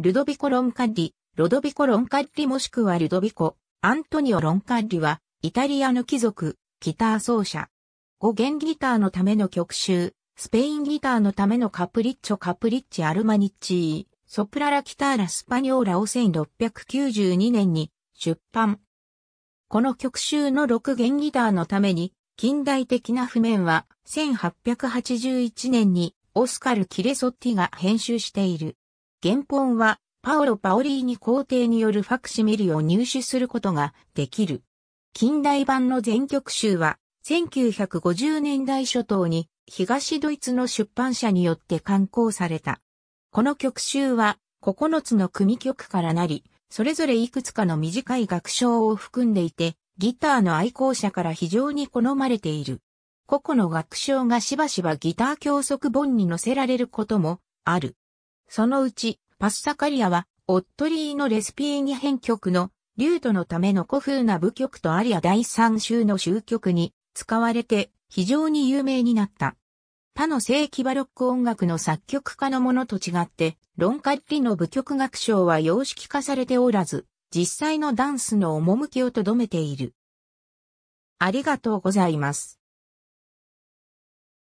ルドビコ・ロンカッリ、ロドビコ・ロンカッリもしくはルドビコ、アントニオ・ロンカッリは、イタリアの貴族、ギター奏者。五弦ギターのための曲集、スペインギターのためのカプリッチョ・カプリッチ・アルマニッチー、ソプララ・キターラ・スパニョーラを1692年に出版。この曲集の6弦ギターのために、近代的な譜面は1881年にオスカル・キレソッティが編集している。原本はパオロ・パオリーニ皇帝によるファクシミリを入手することができる。近代版の全曲集は1950年代初頭に東ドイツの出版社によって刊行された。この曲集は9つの組曲からなり、それぞれいくつかの短い楽章を含んでいて、ギターの愛好者から非常に好まれている。個々の楽章がしばしばギター教則本に載せられることもある。そのうち、パッサカリアは、オットリーのレスピーニ編曲の、リュートのための古風な舞曲とアリア第三週の終曲に、使われて、非常に有名になった。他の正規バロック音楽の作曲家のものと違って、ロンカッリの舞曲楽章は様式化されておらず、実際のダンスの趣をとどめている。ありがとうございます。